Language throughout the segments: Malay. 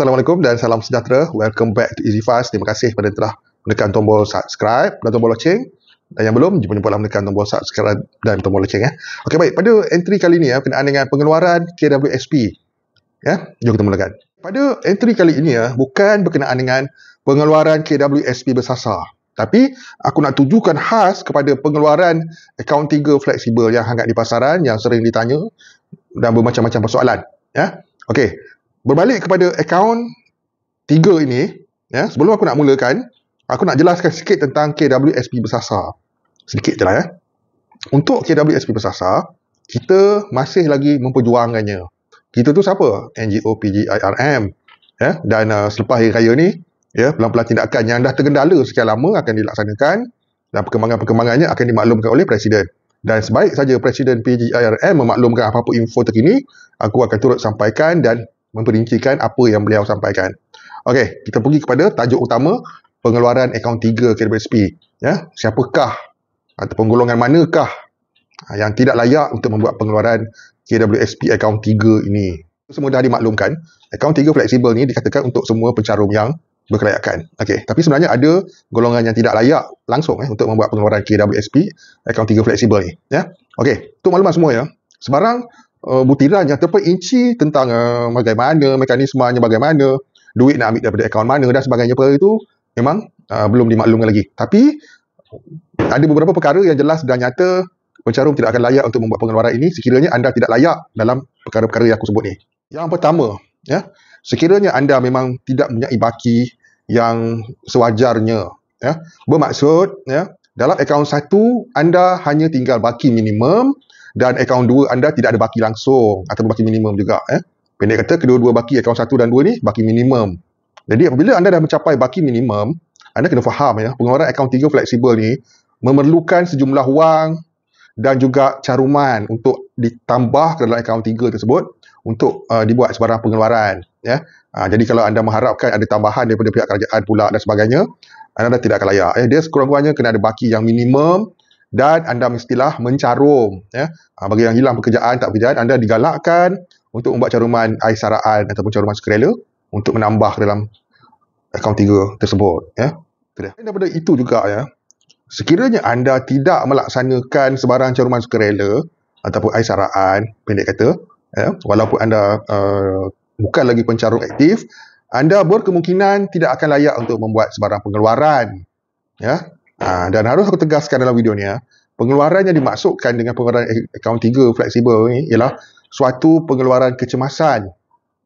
Assalamualaikum dan salam sejahtera. Welcome back to Easy Fast. Terima kasih kepada telah menekan tombol subscribe dan tombol loceng. Dan yang belum, jumpa jumpa lah menekan tombol subscribe dan tombol loceng. Ya. Okey, baik. Pada entry kali ini, ya, berkenaan dengan pengeluaran KWSP. Ya, jom kita mulakan. Pada entry kali ini, ya, bukan berkenaan dengan pengeluaran KWSP bersasar. Tapi, aku nak tujukan khas kepada pengeluaran akaun tiga fleksibel yang hangat di pasaran, yang sering ditanya dan bermacam-macam persoalan. Ya. Okey, Berbalik kepada akaun tiga ini, ya, sebelum aku nak mulakan, aku nak jelaskan sikit tentang KWSP Bersasar. Sedikit je lah ya. Untuk KWSP Bersasar, kita masih lagi memperjuangkannya. Kita tu siapa? NGO PGIRM. Ya, dan uh, selepas hari raya ni, ya, pelan-pelan tindakan yang dah tergendala sekian lama akan dilaksanakan dan perkembangan-perkembangannya akan dimaklumkan oleh Presiden. Dan sebaik saja Presiden PGIRM memaklumkan apa-apa info terkini, aku akan turut sampaikan dan memperincikan apa yang beliau sampaikan. Okey, kita pergi kepada tajuk utama pengeluaran akaun 3 KWSP. Ya, siapakah atau penggolongan manakah yang tidak layak untuk membuat pengeluaran KWSP akaun 3 ini? Semua dah dimaklumkan, akaun 3 fleksibel ni dikatakan untuk semua pencarum yang berkelayakan. Okey, tapi sebenarnya ada golongan yang tidak layak langsung eh untuk membuat pengeluaran KWSP akaun 3 fleksibel ni, ya. Okey, tu maklumat semua ya. Sebarang uh, butiran yang terpaut inci tentang uh, bagaimana mekanismenya bagaimana duit nak ambil daripada akaun mana dan sebagainya perkara itu memang uh, belum dimaklumkan lagi tapi ada beberapa perkara yang jelas dan nyata pencarum tidak akan layak untuk membuat pengeluaran ini sekiranya anda tidak layak dalam perkara-perkara yang aku sebut ini. yang pertama ya sekiranya anda memang tidak mempunyai baki yang sewajarnya ya bermaksud ya dalam akaun satu anda hanya tinggal baki minimum dan akaun dua anda tidak ada baki langsung atau baki minimum juga. Eh. Pendek kata, kedua-dua baki akaun satu dan dua ni baki minimum. Jadi apabila anda dah mencapai baki minimum, anda kena faham ya, pengeluaran akaun tiga fleksibel ni memerlukan sejumlah wang dan juga caruman untuk ditambah ke dalam akaun tiga tersebut untuk uh, dibuat sebarang pengeluaran. Ya. Uh, jadi kalau anda mengharapkan ada tambahan daripada pihak kerajaan pula dan sebagainya, anda tidak akan layak. Eh, dia sekurang-kurangnya kena ada baki yang minimum dan anda mestilah mencarum. Ya. Ha, bagi yang hilang pekerjaan, tak pekerjaan, anda digalakkan untuk membuat caruman air saraan ataupun caruman sukarela untuk menambah dalam akaun tiga tersebut. Ya. Dan daripada itu juga, ya, sekiranya anda tidak melaksanakan sebarang caruman sukarela ataupun air saraan, pendek kata, ya, walaupun anda uh, bukan lagi pencarum aktif, anda berkemungkinan tidak akan layak untuk membuat sebarang pengeluaran. Ya. Ha, dan harus aku tegaskan dalam video ni, ya, pengeluaran yang dimaksudkan dengan pengeluaran akaun 3 fleksibel ni ialah suatu pengeluaran kecemasan.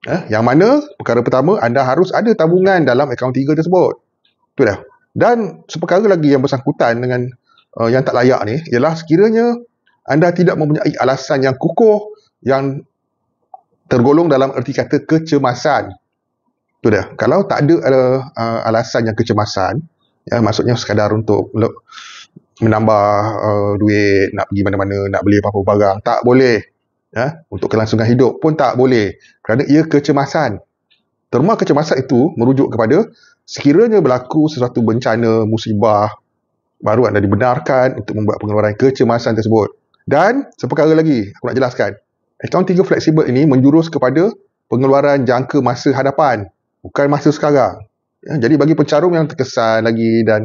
Ya, yang mana perkara pertama anda harus ada tabungan dalam akaun 3 tersebut. Tu dah. Dan seperkara lagi yang bersangkutan dengan uh, yang tak layak ni ialah sekiranya anda tidak mempunyai alasan yang kukuh yang tergolong dalam erti kata kecemasan tu dia kalau tak ada uh, alasan yang kecemasan ya maksudnya sekadar untuk menambah uh, duit nak pergi mana-mana nak beli apa-apa barang tak boleh ya untuk kelangsungan hidup pun tak boleh kerana ia kecemasan terma kecemasan itu merujuk kepada sekiranya berlaku sesuatu bencana musibah baru anda dibenarkan untuk membuat pengeluaran kecemasan tersebut dan seperkara lagi aku nak jelaskan account tiga fleksibel ini menjurus kepada pengeluaran jangka masa hadapan bukan masa sekarang ya, jadi bagi pencarum yang terkesan lagi dan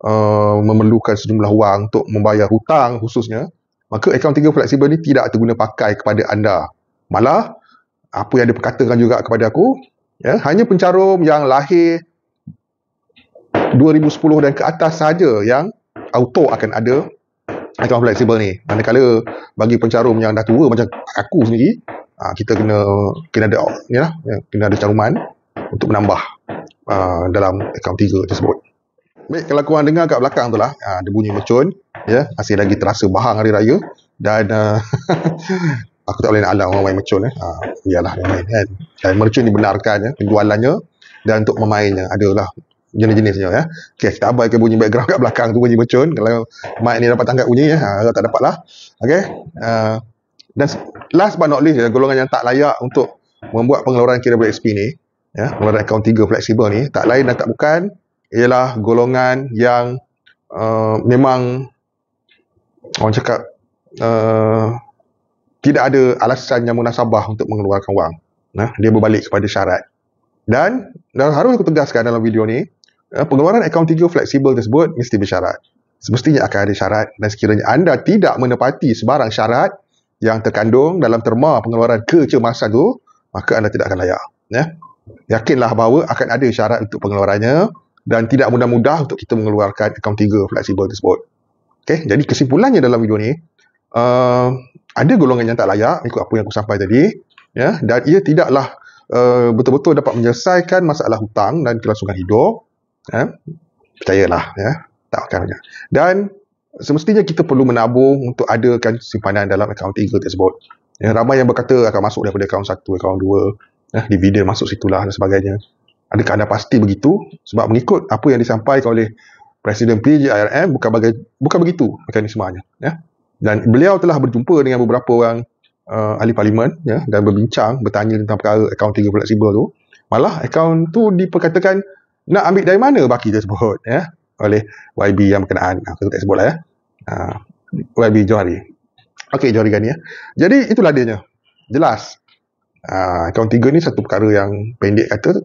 uh, memerlukan sejumlah wang untuk membayar hutang khususnya maka akaun tiga fleksibel ni tidak terguna pakai kepada anda malah apa yang dia diperkatakan juga kepada aku ya, hanya pencarum yang lahir 2010 dan ke atas saja yang auto akan ada akaun fleksibel ni manakala bagi pencarum yang dah tua macam aku sendiri ah, kita kena kena ada ni ya, lah kena ada caruman untuk menambah uh, dalam akaun tiga tersebut. Baik, kalau korang dengar kat belakang tu lah, uh, ada bunyi mercun. Ya, masih lagi terasa bahang hari raya. Dan uh, aku tak boleh nak alam orang main mercun. Eh. Uh, yalah, orang main kan. Dan mercun dibenarkan ya, penjualannya. Dan untuk memainnya adalah jenis-jenisnya ya. Okey, kita abaikan bunyi background kat belakang tu bunyi mercun. Kalau mic ni dapat tangkap bunyi ya. Ha, ah, kalau tak dapat lah. Okey. Uh, dan last but not least ya, golongan yang tak layak untuk membuat pengeluaran kira BXP ni ya, warna akaun tiga fleksibel ni tak lain dan tak bukan ialah golongan yang uh, memang orang cakap uh, tidak ada alasan yang munasabah untuk mengeluarkan wang nah, dia berbalik kepada syarat dan, dan harus aku tegaskan dalam video ni uh, pengeluaran akaun tiga fleksibel tersebut mesti bersyarat semestinya akan ada syarat dan sekiranya anda tidak menepati sebarang syarat yang terkandung dalam terma pengeluaran kecemasan tu maka anda tidak akan layak ya yeah yakinlah bahawa akan ada syarat untuk pengeluarannya dan tidak mudah-mudah untuk kita mengeluarkan akaun tiga fleksibel tersebut. Okay? Jadi kesimpulannya dalam video ini uh, ada golongan yang tak layak ikut apa yang aku sampai tadi ya? dan ia tidaklah uh, betul-betul dapat menyelesaikan masalah hutang dan kelangsungan hidup. Ya? Percayalah, ya? tak akan banyak. Dan semestinya kita perlu menabung untuk adakan simpanan dalam akaun tiga tersebut. Ya, ramai yang berkata akan masuk daripada akaun satu, akaun dua, eh, dividen masuk situlah dan sebagainya. Adakah anda pasti begitu? Sebab mengikut apa yang disampaikan oleh Presiden PJIRM bukan bagai, bukan begitu mekanismenya. Ya. Dan beliau telah berjumpa dengan beberapa orang uh, ahli parlimen ya, dan berbincang bertanya tentang perkara akaun 3 fleksibel tu. Malah akaun tu diperkatakan nak ambil dari mana baki tersebut ya oleh YB yang berkenaan. Aku tak sebutlah ya. Uh, ah, YB Johari. Okey Johari Gani ya. Jadi itulah dia. Jelas Uh, account tiga ni satu perkara yang pendek kata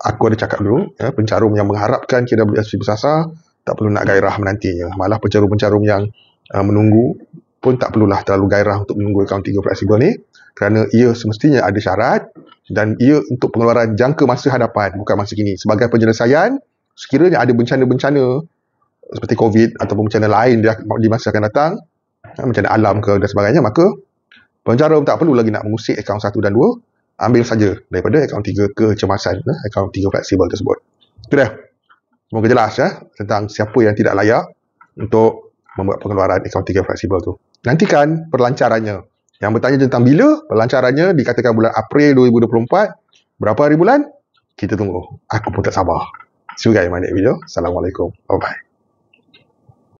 aku ada cakap dulu ya, pencarum yang mengharapkan KWSP bersasar tak perlu nak gairah menantinya malah pencarum-pencarum yang uh, menunggu pun tak perlulah terlalu gairah untuk menunggu akaun tiga fleksibel ni kerana ia semestinya ada syarat dan ia untuk pengeluaran jangka masa hadapan bukan masa kini sebagai penyelesaian sekiranya ada bencana-bencana seperti COVID ataupun bencana lain di masa akan datang ya, bencana alam ke dan sebagainya maka penjara tak perlu lagi nak mengusik akaun satu dan dua, ambil saja daripada akaun tiga kecemasan eh, akaun 3 fleksibel tersebut itu dia semoga jelas ya eh, tentang siapa yang tidak layak untuk membuat pengeluaran akaun tiga fleksibel tu nantikan perlancarannya yang bertanya tentang bila perlancarannya dikatakan bulan April 2024 berapa hari bulan kita tunggu aku pun tak sabar see you guys video assalamualaikum bye bye